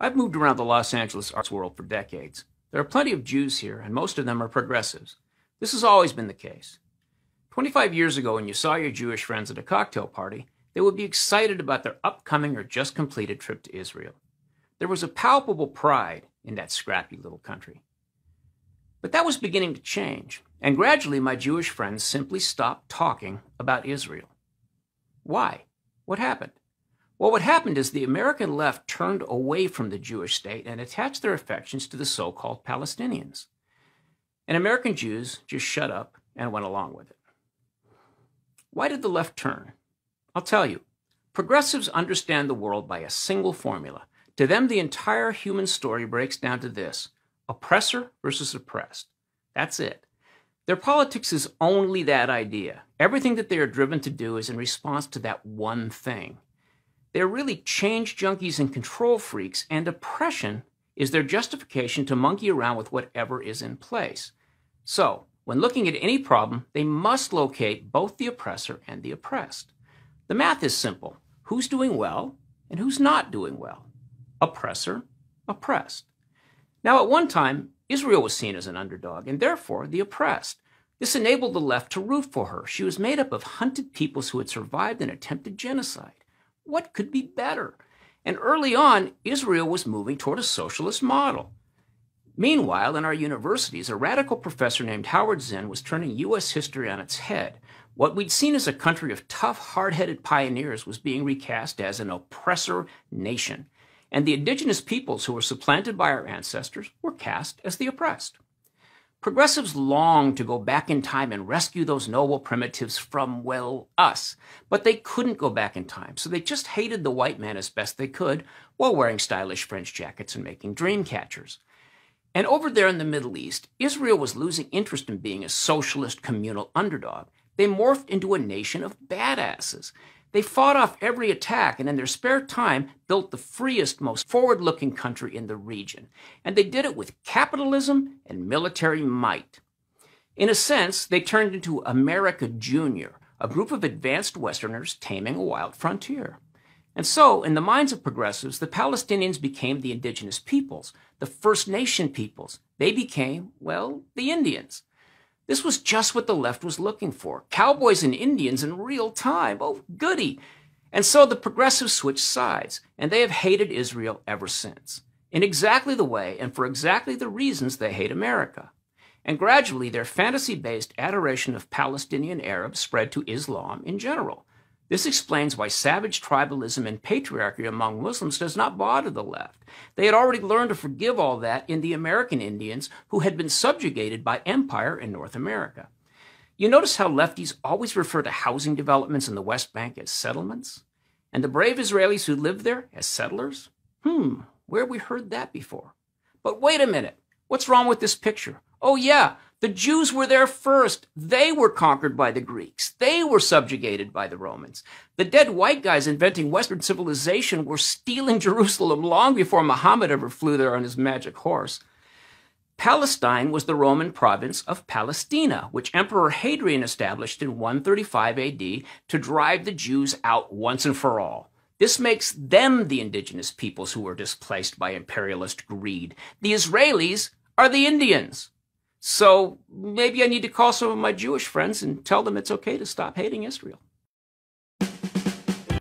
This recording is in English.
I've moved around the Los Angeles arts world for decades. There are plenty of Jews here, and most of them are progressives. This has always been the case. 25 years ago, when you saw your Jewish friends at a cocktail party, they would be excited about their upcoming or just completed trip to Israel. There was a palpable pride in that scrappy little country. But that was beginning to change, and gradually my Jewish friends simply stopped talking about Israel. Why? What happened? Well, what happened is the American left turned away from the Jewish state and attached their affections to the so called Palestinians. And American Jews just shut up and went along with it. Why did the left turn? I'll tell you. Progressives understand the world by a single formula. To them, the entire human story breaks down to this oppressor versus oppressed. That's it. Their politics is only that idea. Everything that they are driven to do is in response to that one thing. They're really change junkies and control freaks, and oppression is their justification to monkey around with whatever is in place. So, when looking at any problem, they must locate both the oppressor and the oppressed. The math is simple who's doing well and who's not doing well? Oppressor, oppressed. Now, at one time, Israel was seen as an underdog and therefore the oppressed. This enabled the left to root for her. She was made up of hunted peoples who had survived an attempted genocide. What could be better? And early on, Israel was moving toward a socialist model. Meanwhile, in our universities, a radical professor named Howard Zinn was turning U.S. history on its head. What we'd seen as a country of tough, hard headed pioneers was being recast as an oppressor nation. And the indigenous peoples who were supplanted by our ancestors were cast as the oppressed. Progressives long to go back in time and rescue those noble primitives from, well, us. But they couldn't go back in time, so they just hated the white man as best they could while wearing stylish French jackets and making dream catchers. And over there in the Middle East, Israel was losing interest in being a socialist communal underdog. They morphed into a nation of badasses. They fought off every attack and in their spare time built the freest, most forward looking country in the region. And they did it with capitalism and military might. In a sense, they turned into America Junior, a group of advanced Westerners taming a wild frontier. And so, in the minds of progressives, the Palestinians became the indigenous peoples, the First Nation peoples. They became, well, the Indians. This was just what the left was looking for cowboys and Indians in real time. Oh, goody. And so the progressives switched sides, and they have hated Israel ever since, in exactly the way and for exactly the reasons they hate America. And gradually, their fantasy based adoration of Palestinian Arabs spread to Islam in general. This explains why savage tribalism and patriarchy among Muslims does not bother the left. They had already learned to forgive all that in the American Indians who had been subjugated by empire in North America. You notice how lefties always refer to housing developments in the West Bank as settlements? And the brave Israelis who lived there as settlers? Hmm, where we heard that before? But wait a minute. What's wrong with this picture? Oh, yeah, the Jews were there first. They were conquered by the Greeks. They were subjugated by the Romans. The dead white guys inventing Western civilization were stealing Jerusalem long before Muhammad ever flew there on his magic horse. Palestine was the Roman province of Palestina, which Emperor Hadrian established in 135 AD to drive the Jews out once and for all. This makes them the indigenous peoples who were displaced by imperialist greed. The Israelis are the Indians. So maybe I need to call some of my Jewish friends and tell them it's okay to stop hating Israel.